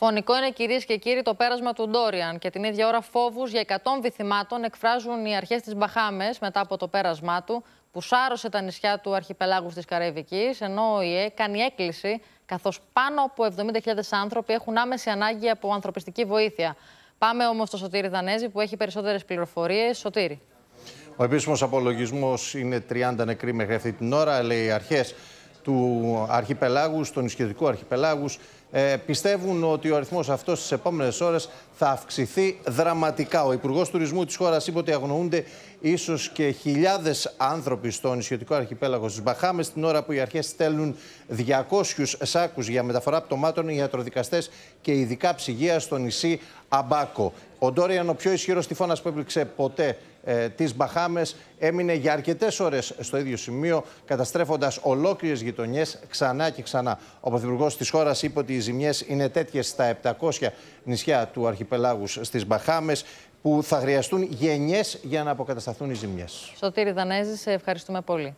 Φωνικό είναι κυρίες και κύριοι το πέρασμα του Ντόριαν και την ίδια ώρα φόβους για 100 βυθυμάτων εκφράζουν οι αρχές της Μπαχάμες μετά από το πέρασμά του που σάρωσε τα νησιά του αρχιπελάγους της Καραϊβικής, ενώ ο ΙΕ κάνει έκκληση καθώς πάνω από 70.000 άνθρωποι έχουν άμεση ανάγκη από ανθρωπιστική βοήθεια. Πάμε όμως στο Σωτήρι Δανέζη που έχει περισσότερες πληροφορίες. Σωτήρι. Ο επίσημος απολογισμός είναι 30 νεκροί μέχρι αυτή την ώρα, λέει οι αρχές του αρχιπελάγου, του νησιωτικού αρχιπελάγους, ε, πιστεύουν ότι ο αριθμός αυτός στις επόμενες ώρες θα αυξηθεί δραματικά. Ο Υπουργός Τουρισμού της χώρας είπε ότι αγνοούνται ίσως και χιλιάδες άνθρωποι στο νησιωτικό αρχιπέλαγο τη Μπαχάμες, την ώρα που οι αρχές στέλνουν 200 σάκους για μεταφορά πτωμάτων, ιατροδικαστέ και ειδικά ψυγεία στο νησί Αμπάκο. Ο Ντόριαν, ο πιο ισχυρός τυφώνας που έπληξε ποτέ ε, τις Μπαχάμες, έμεινε για αρκετές ώρες στο ίδιο σημείο, καταστρέφοντας ολόκληρες γειτονιές ξανά και ξανά. Ο Πρωθυπουργός της χώρας είπε ότι οι ζημιές είναι τέτοιες στα 700 νησιά του αρχιπελάγου στις Μπαχάμες, που θα χρειαστούν γενιές για να αποκατασταθούν οι ζημιές. Σωτήρη Δανέζη, σε ευχαριστούμε πολύ.